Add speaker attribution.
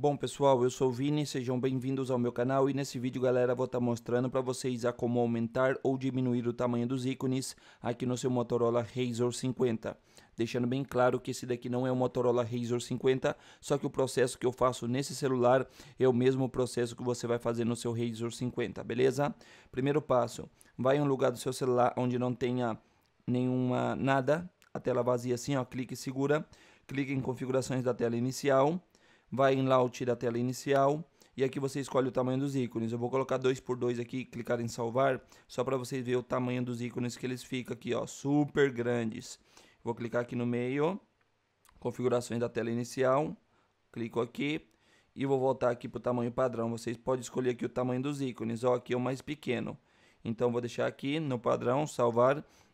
Speaker 1: Bom pessoal, eu sou o Vini, sejam bem-vindos ao meu canal e nesse vídeo galera vou estar tá mostrando para vocês a como aumentar ou diminuir o tamanho dos ícones aqui no seu Motorola Razr 50. Deixando bem claro que esse daqui não é o Motorola Razr 50, só que o processo que eu faço nesse celular é o mesmo processo que você vai fazer no seu Razr 50, beleza? Primeiro passo, vai em um lugar do seu celular onde não tenha nenhuma nada, a tela vazia assim ó, clique e segura, clique em configurações da tela inicial vai em Layout da tela inicial e aqui você escolhe o tamanho dos ícones. Eu vou colocar 2 por 2 aqui, clicar em salvar, só para vocês verem o tamanho dos ícones que eles ficam aqui, ó, super grandes. Vou clicar aqui no meio, configurações da tela inicial, clico aqui e vou voltar aqui para o tamanho padrão. Vocês podem escolher aqui o tamanho dos ícones, ó, aqui é o mais pequeno. Então vou deixar aqui no padrão, salvar